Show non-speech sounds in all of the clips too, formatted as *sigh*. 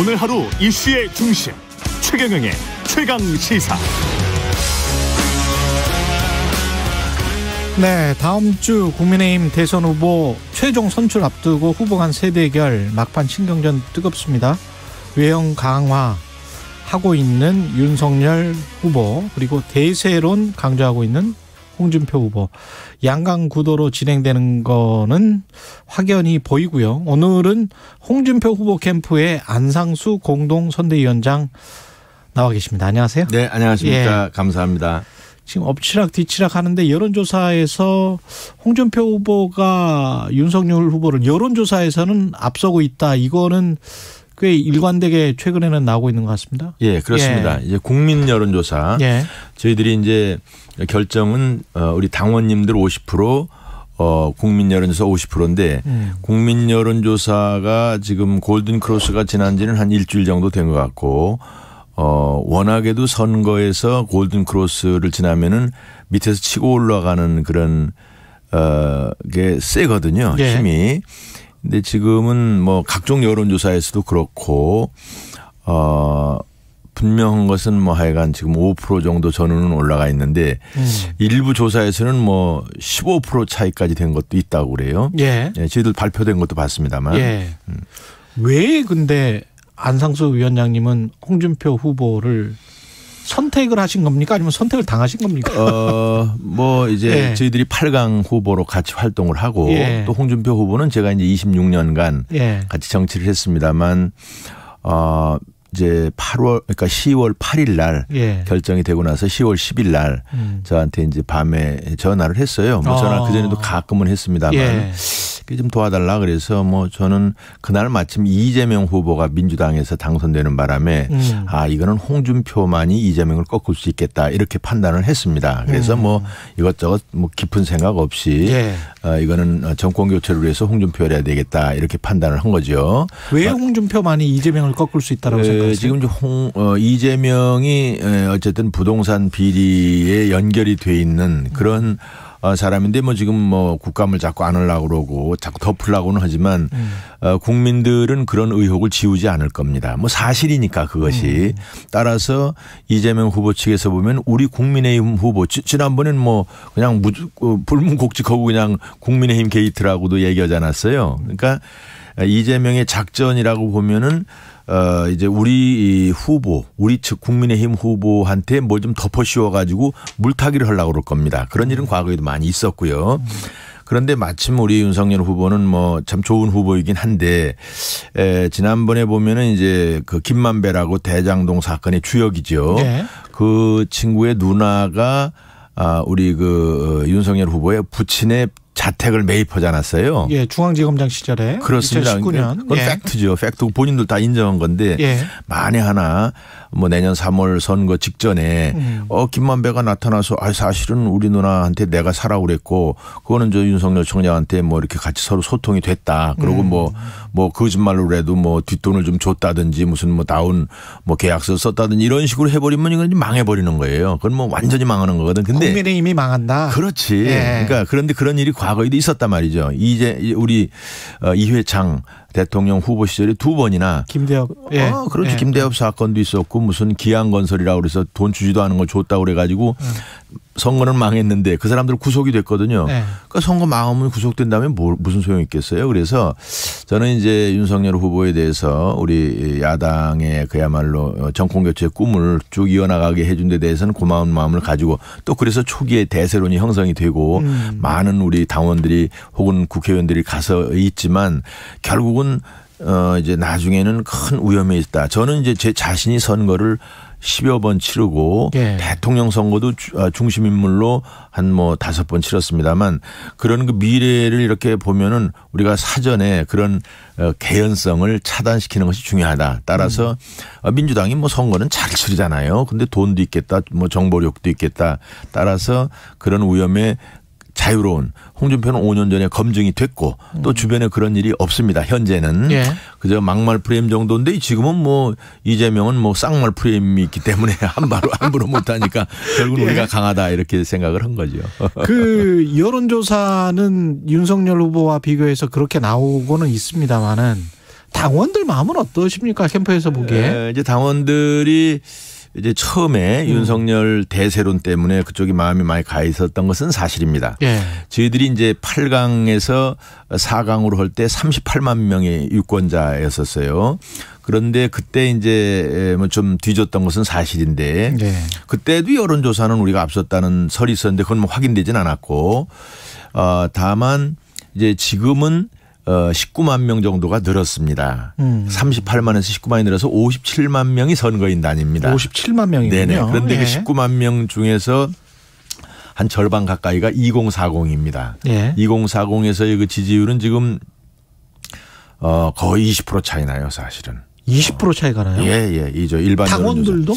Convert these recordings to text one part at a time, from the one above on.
오늘 하루 이슈의 중심 최경영의 최강 시사. 네, 다음 주 국민의힘 대선 후보 최종 선출 앞두고 후보 간 세대결 막판 신경전 뜨겁습니다. 외형 강화 하고 있는 윤석열 후보 그리고 대세론 강조하고 있는 홍준표 후보 양강 구도로 진행되는 거는 확연히 보이고요. 오늘은 홍준표 후보 캠프의 안상수 공동 선대위원장 나와 계십니다. 안녕하세요. 네, 안녕하십니까. 예. 감사합니다. 지금 엎치락 뒤치락 하는데 여론조사에서 홍준표 후보가 윤석열 후보를 여론조사에서는 앞서고 있다. 이거는 꽤 일관되게 최근에는 나오고 있는 것 같습니다. 예, 그렇습니다. 예. 이제 국민 여론조사 예. 저희들이 이제 결정은 어, 우리 당원님들 50%. 어, 국민 여론조사 50%인데 음. 국민 여론조사가 지금 골든 크로스가 지난 지는 한 일주일 정도 된 것 같고 어, 워낙에도 선거에서 골든 크로스를 지나면은 밑에서 치고 올라가는 그런 어, 게 세거든요. 예. 힘이. 근데 지금은 뭐 각종 여론조사에서도 그렇고 어 분명한 것은 뭐 하여간 지금 5% 정도 전후는 올라가 있는데 음. 일부 조사에서는 뭐 15% 차이까지 된 것도 있다고 그래요. 예. 예 저희들 발표된 것도 봤습니다만. 예. 음. 왜 근데 안상수 위원장님은 홍준표 후보를 선택을 하신 겁니까? 아니면 선택을 당하신 겁니까? 어, 뭐 이제 예. 저희들이 8강 후보로 같이 활동을 하고 예. 또 홍준표 후보는 제가 이제 26년간 예. 같이 정치를 했습니다만 어 이제 8월 그러니까 10월 8일 날 예. 결정이 되고 나서 10월 10일 날 음. 저한테 이제 밤에 전화를 했어요. 뭐 전화 어. 그 전에도 가끔은 했습니다만 예. 어떻게 좀 도와달라 그래서 뭐 저는 그날 마침 이재명 후보가 민주당에서 당선되는 바람에 음. 아 이거는 홍준표만이 이재명을 꺾을 수 있겠다 이렇게 판단을 했습니다. 그래서 음. 뭐 이것저것 뭐 깊은 생각 없이 예. 어, 이거는 정권 교체를 위해서 홍준표를 해야 되겠다 이렇게 판단을 한 거죠. 왜 아, 홍준표만이 이재명을 꺾을 수 있다라고 에, 생각하세요? 지금 홍 어, 이재명이 어쨌든 부동산 비리에 연결이 돼 있는 그런 음. 어, 사람인데 뭐 지금 뭐 국감을 자꾸 안으려고 그러고 자꾸 덮으려고는 하지만 음. 어, 국민들은 그런 의혹을 지우지 않을 겁니다. 뭐 사실이니까 그것이 음. 따라서 이재명 후보 측에서 보면 우리 국민의힘 후보 지난번엔 뭐 그냥 무, 어, 불문곡직하고 그냥 국민의힘 게이트라고도 얘기하지 않았어요. 그러니까. 이재명의 작전이라고 보면은 어 이제 우리 후보, 우리 측 국민의힘 후보한테 뭘 좀 덮어 씌워 가지고 물타기를 하려고 그럴 겁니다. 그런 일은 과거에도 많이 있었고요. 그런데 마침 우리 윤석열 후보는 뭐 참 좋은 후보이긴 한데 에, 지난번에 보면은 이제 그 김만배라고 대장동 사건의 주역이죠. 네. 그 친구의 누나가 아 우리 그 어, 윤석열 후보의 부친의 자택을 매입하지 않았어요. 예, 중앙지검장 시절에 그렇습니다. 2019년 그건 예. 팩트죠. 팩트 본인들 다 인정한 건데 예. 만에 하나 뭐 내년 3월 선거 직전에 음. 어 김만배가 나타나서 아 사실은 우리 누나한테 내가 사라 그랬고 그거는 저 윤석열 총장한테 뭐 이렇게 같이 서로 소통이 됐다. 그리고 뭐뭐 음. 뭐거짓말로그래도뭐 뭐 뒷돈을 좀 줬다든지 무슨 뭐 다운 뭐 계약서 썼다든지 이런 식으로 해버리면 이건 망해버리는 거예요. 그건 뭐 완전히 망하는 거거든. 근데 국민의힘이 망한다. 그렇지. 예. 그러니까 그런데 그런 일이 과 과거에도 있었단 말이죠. 이제 우리 어, 이회창 대통령 후보 시절에 두 번이나 김대엽 예. 어, 그렇죠. 예. 김대엽 사건도 있었고 무슨 기안 건설이라고 그래서 돈 주지도 않은 걸 줬다고 그래 가지고 음. 예. 선거는 망했는데 그 사람들 구속이 됐거든요. 네. 그러니까 선거 망하면 구속된다면 뭐, 무슨 소용 이 있겠어요. 그래서 저는 이제 윤석열 후보에 대해서 우리 야당의 그야말로 정권 교체 꿈을 쭉 이어나가게 해준 데 대해서는 고마운 마음을 가지고 또 그래서 초기에 대세론이 형성이 되고 음. 많은 우리 당원들이 혹은 국회의원들이 가서 있지만 결국은 어 이제 나중에는 큰 위험이 있다. 저는 이제 제 자신이 선거를 10여 번 치르고 예. 대통령 선거도 아, 중심 인물로 한 뭐 다섯 번 치렀습니다만 그런 그 미래를 이렇게 보면은 우리가 사전에 그런 어, 개연성을 차단시키는 것이 중요하다. 따라서 음. 어, 민주당이 뭐 선거는 잘 치르잖아요. 근데 돈도 있겠다. 뭐 정보력도 있겠다. 따라서 그런 위험에 자유로운 홍준표는 5년 전에 검증이 됐고 또 주변에 그런 일이 없습니다. 현재는 예. 그저 막말 프레임 정도인데 지금은 뭐 이재명은 뭐 쌍말 프레임이 있기 때문에 *laughs* 한바로 함부로 못하니까 결국 예. 우리가 강하다 이렇게 생각을 한 거죠. *laughs* 그 여론조사는 윤석열 후보와 비교해서 그렇게 나오고는 있습니다만은 당원들 마음은 어떠십니까 캠프에서 보기에? 에, 예, 이제 당원들이 이제 처음에 음. 윤석열 대세론 때문에 그쪽이 마음이 많이 가 있었던 것은 사실입니다. 예. 저희들이 이제 8강에서 4강으로 할 때 38만 명의 유권자였었어요. 그런데 그때 이제 뭐 좀 뒤졌던 것은 사실인데 네. 그때도 여론조사는 우리가 앞섰다는 설이 있었는데 그건 뭐 확인되진 않았고 어, 다만 이제 지금은 어, 19만 명 정도가 늘었습니다. 음. 38만에서 19만이 늘어서 57만 명이 선거인단입니다. 57만 명이군요. 네네. 그런데 그 예. 그 19만 명 중에서 한 절반 가까이가 2040입니다. 예. 2040에서의 그 지지율은 지금 어, 거의 20% 차이 나요, 사실은. 20% 차이가 나요? 예, 예. 이죠. 일반 당원들도?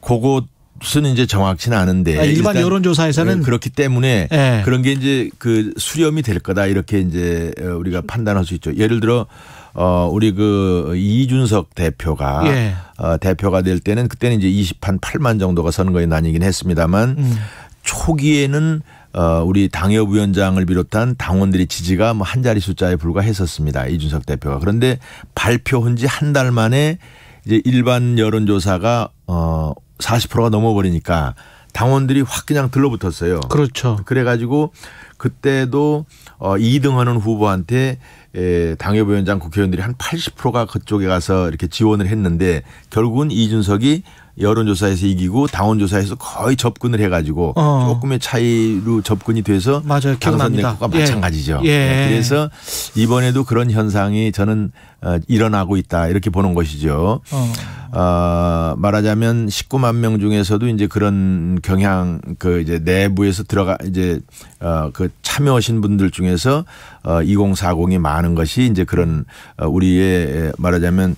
그것 수는 이제 정확치는 않은데 아, 일반 여론조사에서는 예, 그렇기 때문에 네. 그런 게 이제 그 수렴이 될 거다 이렇게 이제 어, 우리가 판단할 수 있죠. 예를 들어 어 우리 그 이준석 대표가 예. 어, 대표가 될 때는 그때는 이제 20판 8만 정도가 선거에 나뉘긴 했습니다만 음. 초기에는 어, 우리 당협위원장을 비롯한 당원들의 지지가 뭐 한 자리 숫자에 불과했었습니다. 이준석 대표가. 그런데 발표한 지 한 달 만에 이제 일반 여론조사가 어, 40%가 넘어버리니까 당원들이 확 그냥 들러붙었어요. 그렇죠. 그래가지고 그때도 어 2등하는 후보한테 에 당협위원장 국회의원들이 한 80%가 그쪽에 가서 이렇게 지원을 했는데 결국은 이준석이 여론조사에서 이기고 당원조사에서 거의 접근을 해가지고 어. 조금의 차이로 접근이 돼서 맞아요. 당선된 것과 예. 마찬가지죠. 예. 네, 그래서 이번에도 그런 현상이 저는 어, 일어나고 있다 이렇게 보는 것이죠. 어. 어, 말하자면 19만 명 중에서도 이제 그런 경향 그 이제 내부에서 들어가 이제 어, 그 참여하신 분들 중에서 어, 2040이 많은 것이 이제 그런 어, 우리의 말하자면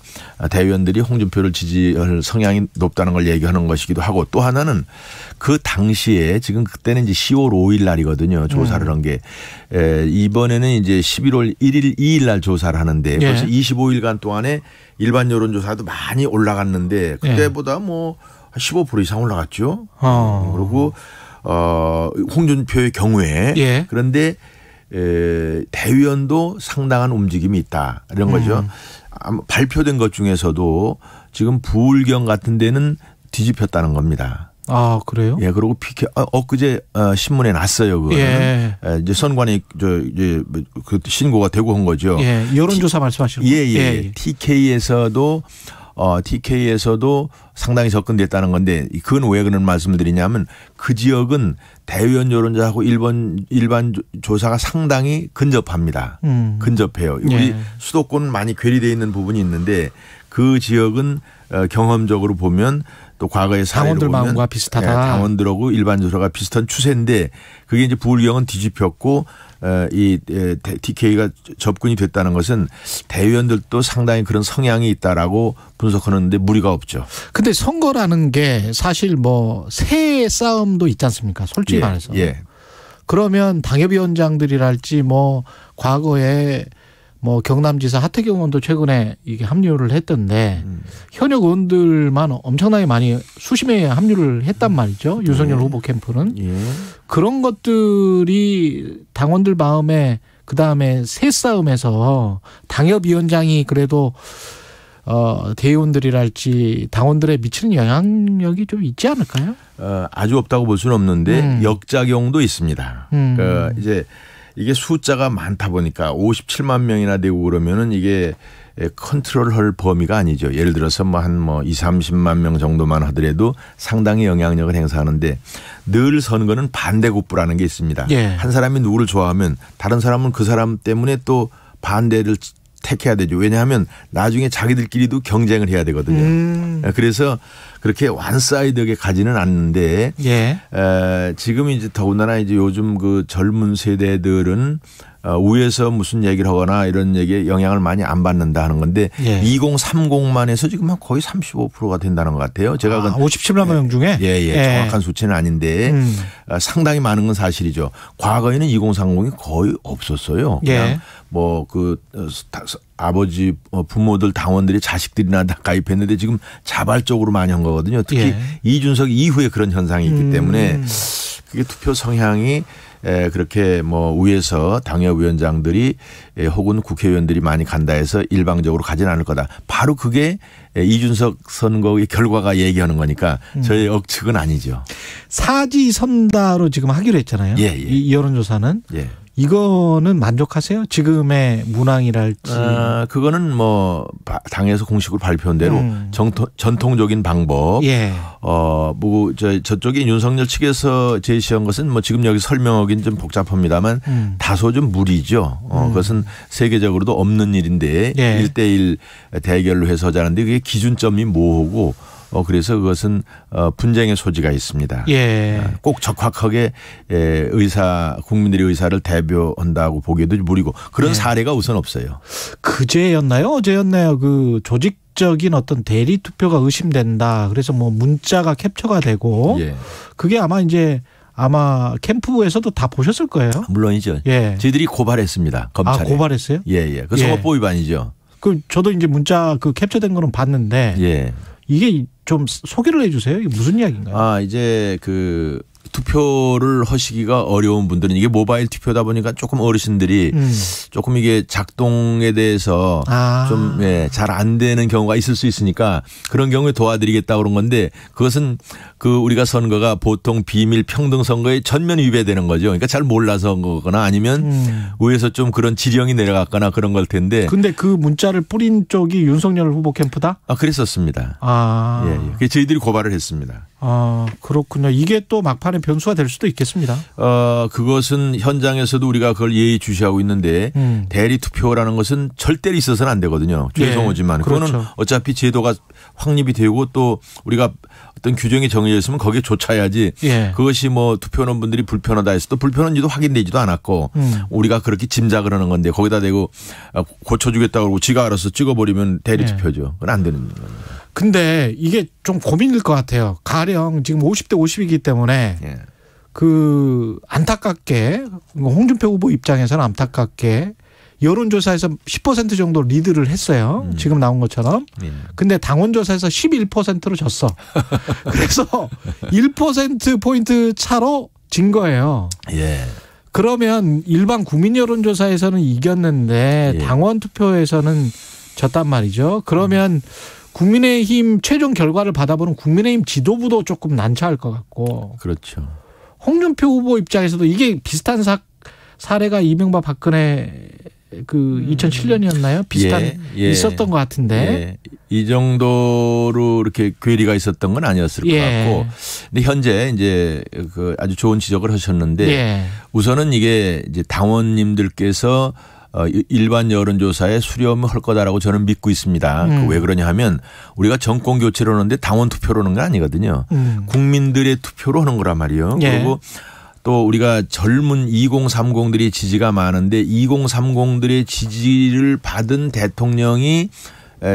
대의원들이 홍준표를 지지할 성향이 높다는 걸 얘기하는 것이기도 하고 또 하나는 그 당시에 지금 그때는 이제 10월 5일 날이거든요. 조사를 음. 한게 에, 이번에는 이제 11월 1일 2일 날 조사를 하는데 네. 벌써 25일간 동안에 일반 여론조사도 많이 올라간 올랐는데 예. 그때보다 뭐 15% 이상 올라갔죠. 어. 그리고 어 홍준표의 경우에 예. 그런데 에, 대위원도 상당한 움직임이 있다 이런 음. 거죠. 음. 발표된 것 중에서도 지금 부울경 같은 데는 뒤집혔다는 겁니다. 아 그래요? 예, 그리고 피켓 어, 그제 어, 신문에 났어요. 그 예. 에, 이제 선관위 저 이제 뭐 그 신고가 되고 한 거죠. 예, 여론조사 말씀하시는 거예요. 예, 예, 예. 예. TK에서도 어, TK에서도 상당히 접근됐다는 건데 그건 왜 그런 말씀을 드리냐면 그 지역은 대의원 여론자하고 일본 일반 조사가 상당히 근접합니다. 음. 근접해요. 우리 예. 수도권 많이 괴리되어 있는 부분이 있는데 그 지역은 어, 경험적으로 보면 또 과거의 당원들 마음과 비슷하다. 예, 당원들하고 일반 조사가 비슷한 추세인데 그게 이제 부울경은 뒤집혔고 어, 이 DK가 예, 접근이 됐다는 것은 대의원들도 상당히 그런 성향이 있다라고 분석하는데 무리가 없죠. 근데 선거라는 게 사실 뭐새해 싸움도 있지 않습니까? 솔직히 예, 말해서. 예. 그러면 당협위원장들이랄지 뭐 과거에 뭐 경남지사 하태경 의원도 최근에 이게 합류를 했던데 음. 현역 의원들만 엄청나게 많이 수심에 합류를 했단 음. 말이죠. 윤석열 네. 후보 캠프는 예. 그런 것들이 당원들 마음에 그 다음에 새싸움에서 당협위원장이 그래도 어, 대의원들이랄지 당원들의 미치는 영향력이 좀 있지 않을까요? 어, 아주 없다고 볼 수는 없는데 음. 역작용도 있습니다. 음. 그 이제 이게 숫자가 많다 보니까 57만 명이나 되고 그러면은 이게 예, 컨트롤할 범위가 아니죠. 예를 들어서 뭐 한 뭐 2, 30만 명 정도만 하더라도 상당히 영향력을 행사하는데 늘 선거는 반대국부라는게 있습니다. 예. 한 사람이 누구를 좋아하면 다른 사람은 그 사람 때문에 또 반대를 택해야 되죠. 왜냐하면 나중에 자기들끼리도 경쟁을 해야 되거든요. 음. 예, 그래서 그렇게 완사이드하게 가지는 않는데 예. 에, 지금 이제 더군다나 이제 요즘 그 젊은 세대들은 위에서 어, 무슨 얘기를 하거나 이런 얘기에 영향을 많이 안 받는다 하는 건데 예. 2030만 에서 지금 한 거의 35%가 된다는 것 같아요. 제가 아, 57만 그 명 중에 예, 예, 예. 정확한 수치는 아닌데 음. 아, 상당히 많은 건 사실이죠. 과거에는 2030이 거의 없었어요. 예. 그냥 예. 뭐 뭐그 어, 아버지 어, 부모들 당원들이 자식들이나 다 가입했는데 지금 자발적으로 많이 한 거거든요. 특히 예. 이준석 이후에 그런 현상이 있기 음. 때문에 그게 투표 성향이 예, 그렇게 뭐 위에서 당협위원장들이 예, 혹은 국회의원들이 많이 간다 해서 일방적으로 가진 않을 거다. 바로 그게 예, 이준석 선거의 결과가 얘기하는 거니까 음. 저희 억측은 아니죠. 사지 선다로 지금 하기로 했잖아요. 예, 예. 이 여론조사는. 예. 이거는 만족하세요? 지금의 문항이랄지. 아, 그거는 뭐 당에서 공식으로 발표한 대로 음. 정통, 전통적인 방법. 예. 어, 뭐 저, 저쪽에 윤석열 측에서 제시한 것은 뭐 지금 여기 설명하기는 좀 복잡합니다만 음. 다소 좀 무리죠. 어, 음. 그것은 세계적으로도 없는 일인데 예. 1대1 대결로 해서 하자는데 그게 기준점이 뭐고 어 그래서 그것은 어 분쟁의 소지가 있습니다. 예. 아, 꼭 적확하게 예, 의사 국민들의 의사를 대표한다고 보기도 무리고 그런 예. 사례가 우선 없어요. 그제였나요? 어제였나요? 그 조직 적인 어떤 대리 투표가 의심된다. 그래서 뭐 문자가 캡처가 되고 예. 그게 아마 이제 아마 캠프에서도 다 보셨을 거예요. 물론이죠. 예. 저희들이 고발했습니다. 검찰에. 아, 고발했어요? 예, 예. 그소선거보 예. 위반이죠. 그 저도 이제 문자 그 캡처된 거는 봤는데 예. 이게 좀 소개를 해주세요. 이게 무슨 이야기인가요? 아 이제 그 투표를 하시기가 어려운 분들은 이게 모바일 투표다 보니까 조금 어르신들이 음. 조금 이게 작동에 대해서 아. 좀잘안 예, 되는 경우가 있을 수 있으니까 그런 경우에 도와드리겠다 그런 건데 그것은 그 우리가 선거가 보통 비밀 평등 선거에 전면 위배되는 거죠. 그러니까 잘 몰라서 한 거거나 아니면 음. 위에서 좀 그런 지령이 내려갔거나 그런 걸 텐데. 근데 그 문자를 뿌린 쪽이 윤석열 후보 캠프다? 아 그랬었습니다. 아. 예, 예. 저희들이 고발을 했습니다. 아, 그렇군요. 이게 또막판의 변수가 될 수도 있겠습니다. 어, 그것은 현장에서도 우리가 그걸 예의 주시하고 있는데 음. 대리 투표라는 것은 절대로 있어서는 안 되거든요. 죄송하지만 예, 그거는 그렇죠. 어차피 제도가 확립이 되고 또 우리가 어떤 규정이 정해져 있으면 거기에 조차야지 예. 그것이 뭐 투표하는 분들이 불편하다 해서 또 불편한지도 확인되지도 않았고 음. 우리가 그렇게 짐작을 하는 건데 거기다 대고 아, 고쳐주겠다고 그러고 지가 알아서 찍어버리면 대리 예. 투표죠. 그건 안 되는 거예요. 근데 이게 좀 고민일 것 같아요. 가령 지금 50대 50이기 때문에 예. 그 안타깝게 뭐 홍준표 후보 입장에서는 안타깝게 여론조사에서 10% 정도 리드를 했어요. 음. 지금 나온 것처럼. 예. 근데 당원조사에서 11%로 졌어. *laughs* 그래서 1%포인트 차로 진 거예요. 예. 그러면 일반 국민 여론조사에서는 이겼는데 예. 당원 투표에서는 졌단 말이죠. 그러면 음. 국민의힘 최종 결과를 받아보는 국민의힘 지도부도 조금 난처할 것 같고. 그렇죠. 홍준표 후보 입장에서도 이게 비슷한 사, 사례가 이명박 박근혜 그 2007년이었나요? 음. 비슷한 예, 예, 있었던 것 같은데 예. 이 정도로 이렇게 괴리가 있었던 건 아니었을 것 예. 같고 근데 현재 이제 그 아주 좋은 지적을 하셨는데 예. 우선은 이게 이제 당원님들께서 어, 일반 여론조사에 수렴을 할 거다라고 저는 믿고 있습니다. 음. 그 왜 그러냐 하면 우리가 정권 교체로 하는데 당원 투표로 하는 건 아니거든요. 음. 국민들의 투표로 하는 거란 말이에요. 예. 그리고 또 우리가 젊은 2030들이 지지가 많은데 2030들의 지지를 받은 대통령이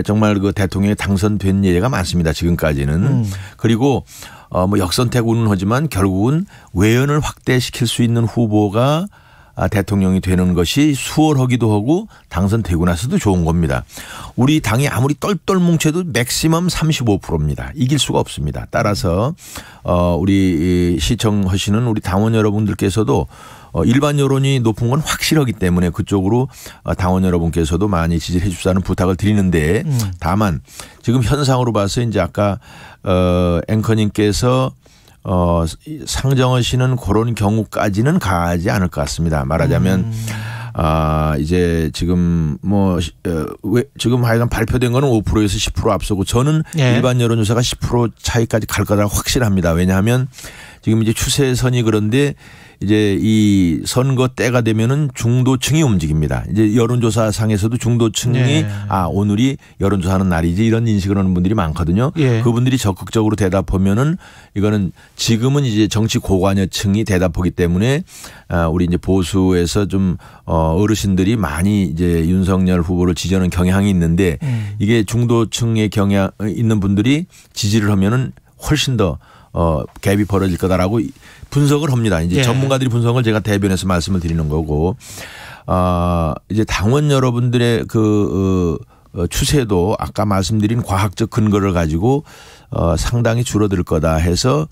정말 그대통령에 당선된 예가 많습니다. 지금까지는. 음. 그리고 어뭐 역선택은 운 하지만 결국은 외연을 확대시킬 수 있는 후보가 아, 대통령이 되는 것이 수월하기도 하고 당선되고 나서도 좋은 겁니다. 우리 당이 아무리 똘똘 뭉쳐도 맥시멈 35%입니다. 이길 수가 없습니다. 따라서 어 우리 시청하시는 우리 당원 여러분들께서도 어, 일반 여론이 높은 건 확실하기 때문에 그쪽으로 어, 당원 여러분께서도 많이 지지해 주시는 부탁을 드리는데 음. 다만 지금 현상으로 봐서 이제 아까 어 앵커님께서 어, 상정은 씨는 그런 경우까지는 가지 않을 것 같습니다. 말하자면 음. 아, 이제 지금 뭐, 어, 왜, 지금 하여간 발표된 거는 5%에서 10% 앞서고 저는 예. 일반 여론조사가 10% 차이까지 갈 거라고 확실합니다. 왜냐하면 지금 이제 추세선이 그런데 이제 이 선거 때가 되면은 중도층이 움직입니다. 이제 여론조사 상에서도 중도층이 예. 아 오늘이 여론조사하는 날이지 이런 인식을 하는 분들이 많거든요. 예. 그분들이 적극적으로 대답하면은 이거는 지금은 이제 정치 고관여층이 대답하기 때문에 아 우리 이제 보수에서 좀 어, 어르신들이 많이 이제 윤석열 후보를 지지하는 경향이 있는데 음. 이게 중도층의 경향 어, 있는 분들이 지지를 하면은 훨씬 더 어, 갭이 벌어질 거다라고 분석을 합니다. 이제 예. 전문가들이 분석을 제가 대변해서 말씀을 드리는 거고 어, 이제 당원 여러분들의 그 어, 어, 추세도 아까 말씀드린 과학적 근거를 가지고 어, 상당히 줄어들 거다 해서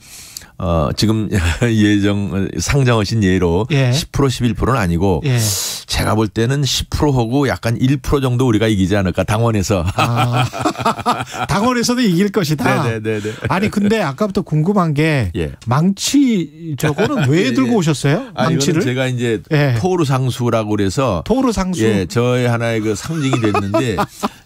어, 지금 *laughs* 예정 상정하신 예로 예. 10% 11%는 아니고 예. 제가 볼 때는 10%하고 약간 1% 정도 우리가 이기지 않을까 당원에서 아, *laughs* 당원에서도 이길 것이다. 네네네. 아니 근데 아까부터 궁금한 게 예. 망치 저거는 왜 *laughs* 예, 예. 들고 오셨어요? 아, 망치를 아, 제가 이제 예. 토르 상수라고 그래서 토르 상수 예, 저의 하나의 그 상징이 됐는데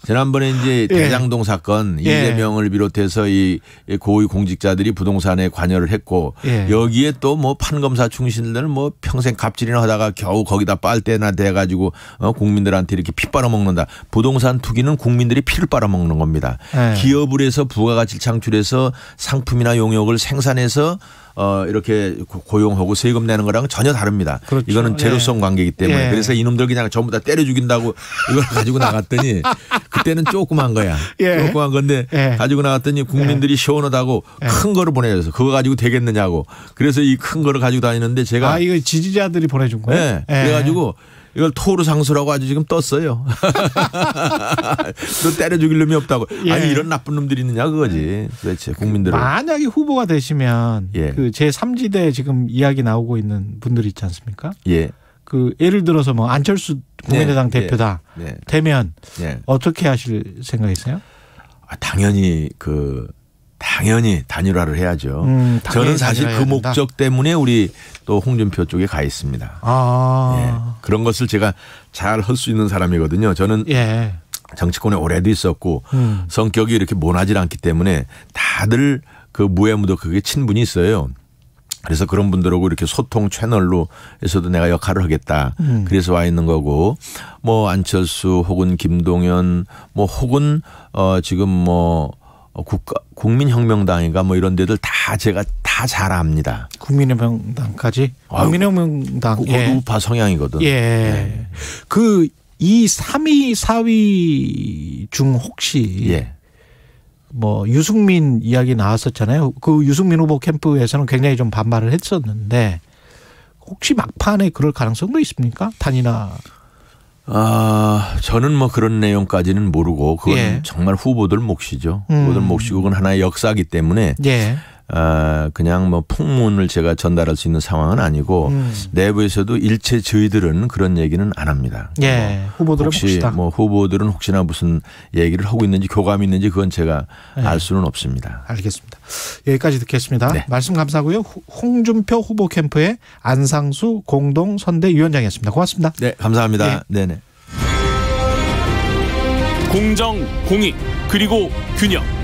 지난번에 이제 예. 대장동 사건 예. 이재명을 비롯해서 이 고위 공직자들이 부동산에 관여를 했고 예. 여기에 또 뭐 판검사 충신들뭐 평생 갑질이나 하다가 겨우 거기다 빨대나 대가지고 어 국민들한테 이렇게 피 빨아먹는다. 부동산 투기는 국민들이 피를 빨아먹는 겁니다. 예. 기업을 해서 부가가치 를 창출해서 상품이나 용역을 생산해서 어 이렇게 고용하고 세금 내는 거랑 전혀 다릅니다. 그렇죠. 이거는 제로성 예. 관계이기 때문에 예. 그래서 이놈들 그냥 전부 다 때려 죽인다고 이걸 *laughs* 가지고 나갔더니 그때는 조그만 거야. 예. 조그만 건데 예. 가지고 나갔더니 국민들이 예. 시원하다고 예. 큰 거를 보내줘서 그거 가지고 되겠느냐고 그래서 이 큰 거를 가지고 다니는데 제가 아 이거 지지자들이 보내준 거예요? 네. 그래가지고 이걸 토르 상수라고 아주 지금 떴어요. *laughs* 너 때려 죽일 놈이 없다고. 예. 아니 이런 나쁜 놈들이 있느냐 그거지. 도대체 국민들은 만약에 후보가 되시면 예. 그제 3지대 지금 이야기 나오고 있는 분들 있지 않습니까? 예. 그 예를 들어서 뭐 안철수 국민의당 예. 대표다 네. 네. 되면 어떻게 하실 생각이세요? 아, 당연히 그 당연히 단일화를 해야죠. 음, 당연히 저는 사실 그 목적 된다. 때문에 우리 또 홍준표 쪽에 가 있습니다. 아. 예, 그런 것을 제가 잘 할 수 있는 사람이거든요. 저는 예. 정치권에 오래도 있었고 음. 성격이 이렇게 모나질 않기 때문에 다들 그 무해무도 그게 친분이 있어요. 그래서 그런 분들하고 이렇게 소통 채널로 해서도 내가 역할을 하겠다. 음. 그래서 와 있는 거고 뭐 안철수 혹은 김동연 뭐 혹은 어 지금 뭐 어, 국가 국민혁명당인가 뭐 이런 데들 다 제가 다 잘 압니다. 국민혁명당까지? 아유, 국민혁명당 그, 예. 우파 성향이거든. 예. 예. 그이 3위, 4위 중 혹시 예. 뭐 유승민 이야기 나왔었잖아요. 그 유승민 후보 캠프에서는 굉장히 좀 반발을 했었는데 혹시 막판에 그럴 가능성도 있습니까? 단이나 아, 저는 뭐 그런 내용까지는 모르고 그건 예. 정말 후보들 몫이죠. 음. 후보들 몫이고 그건 하나의 역사기 때문에 예. 아, 그냥 뭐 풍문을 제가 전달할 수 있는 상황은 아니고 음. 내부에서도 일체 저희들은 그런 얘기는 안 합니다. 예. 뭐 후보들은 혹시 봅시다. 뭐 후보들은 혹시나 무슨 얘기를 하고 있는지 교감이 있는지 그건 제가 예. 알 수는 없습니다. 알겠습니다. 여기까지 듣겠습니다. 네. 말씀 감사하고요. 홍준표 후보 캠프의 안상수 공동 선대위원장이었습니다. 고맙습니다. 네, 감사합니다. 예. 네네. 공정, 공익, 그리고 균형.